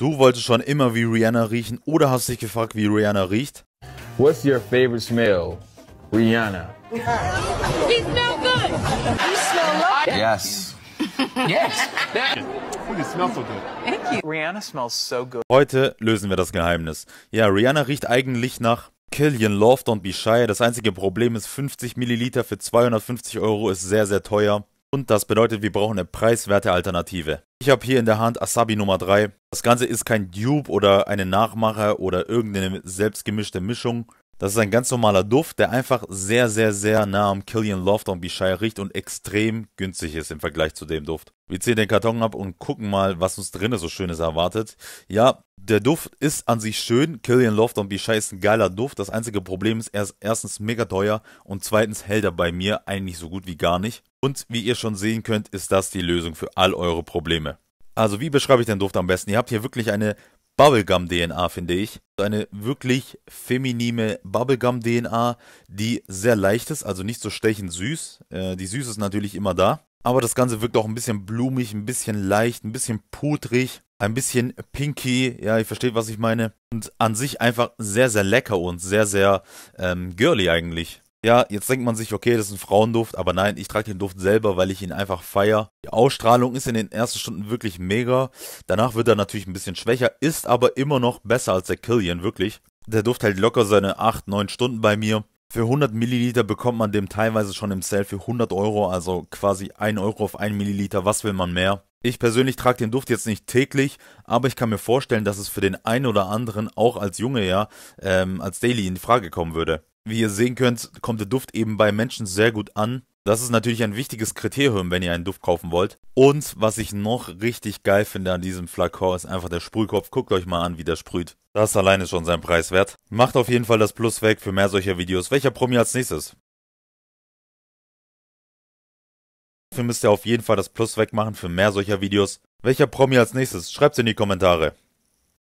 Du wolltest schon immer wie Rihanna riechen oder hast dich gefragt, wie Rihanna riecht? What's your favorite smell? Rihanna. We smell good. You smell lovely. Yes. Yes. Heute lösen wir das Geheimnis. Ja, Rihanna riecht eigentlich nach Killian Love, Don't Be Shy. Das einzige Problem ist, 50 Milliliter für 250 Euro ist sehr, sehr teuer. Und das bedeutet, wir brauchen eine preiswerte Alternative. Ich habe hier in der Hand Asabi Nummer 3. Das Ganze ist kein Dupe oder eine Nachmache oder irgendeine selbstgemischte Mischung. Das ist ein ganz normaler Duft, der einfach sehr, sehr, sehr nah am Killian Loft und Bishai riecht und extrem günstig ist im Vergleich zu dem Duft. Wir ziehen den Karton ab und gucken mal, was uns drinnen so Schönes erwartet. Ja, der Duft ist an sich schön. Killian Loft und Bishai ist ein geiler Duft. Das einzige Problem ist, er ist erstens mega teuer und zweitens hält er bei mir eigentlich so gut wie gar nicht. Und wie ihr schon sehen könnt, ist das die Lösung für all eure Probleme. Also wie beschreibe ich den Duft am besten? Ihr habt hier wirklich eine Bubblegum-DNA, finde ich. Eine wirklich feminine Bubblegum-DNA, die sehr leicht ist, also nicht so stechend süß. Äh, die Süße ist natürlich immer da. Aber das Ganze wirkt auch ein bisschen blumig, ein bisschen leicht, ein bisschen pudrig, ein bisschen pinky. Ja, ihr versteht, was ich meine. Und an sich einfach sehr, sehr lecker und sehr, sehr ähm, girly eigentlich. Ja, jetzt denkt man sich, okay, das ist ein Frauenduft, aber nein, ich trage den Duft selber, weil ich ihn einfach feier. Die Ausstrahlung ist in den ersten Stunden wirklich mega. Danach wird er natürlich ein bisschen schwächer, ist aber immer noch besser als der Killian, wirklich. Der Duft hält locker seine 8, 9 Stunden bei mir. Für 100 Milliliter bekommt man den teilweise schon im Sale für 100 Euro, also quasi 1 Euro auf 1 Milliliter, was will man mehr? Ich persönlich trage den Duft jetzt nicht täglich, aber ich kann mir vorstellen, dass es für den einen oder anderen auch als Junge ja ähm, als Daily in Frage kommen würde. Wie ihr sehen könnt, kommt der Duft eben bei Menschen sehr gut an. Das ist natürlich ein wichtiges Kriterium, wenn ihr einen Duft kaufen wollt. Und was ich noch richtig geil finde an diesem Flakon ist einfach der Sprühkopf. Guckt euch mal an, wie der sprüht. Das alleine ist schon sein Preis wert. Macht auf jeden Fall das Plus weg für mehr solcher Videos. Welcher Promi als nächstes? Dafür müsst ihr auf jeden Fall das Plus wegmachen für mehr solcher Videos. Welcher Promi als nächstes? Schreibt's in die Kommentare.